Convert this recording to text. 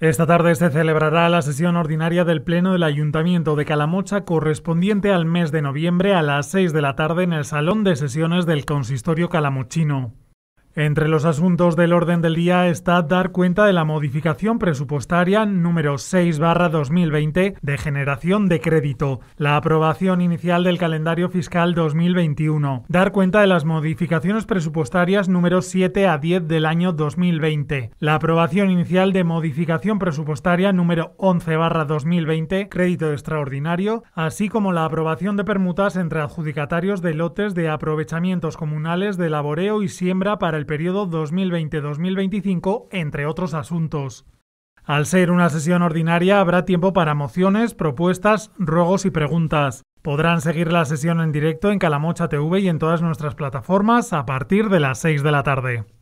Esta tarde se celebrará la sesión ordinaria del Pleno del Ayuntamiento de Calamocha correspondiente al mes de noviembre a las 6 de la tarde en el Salón de Sesiones del Consistorio Calamochino. Entre los asuntos del orden del día está dar cuenta de la modificación presupuestaria número 6-2020 de generación de crédito, la aprobación inicial del calendario fiscal 2021, dar cuenta de las modificaciones presupuestarias número 7 a 10 del año 2020, la aprobación inicial de modificación presupuestaria número 11-2020, crédito extraordinario, así como la aprobación de permutas entre adjudicatarios de lotes de aprovechamientos comunales de laboreo y siembra para el periodo 2020-2025, entre otros asuntos. Al ser una sesión ordinaria, habrá tiempo para mociones, propuestas, ruegos y preguntas. Podrán seguir la sesión en directo en Calamocha TV y en todas nuestras plataformas a partir de las 6 de la tarde.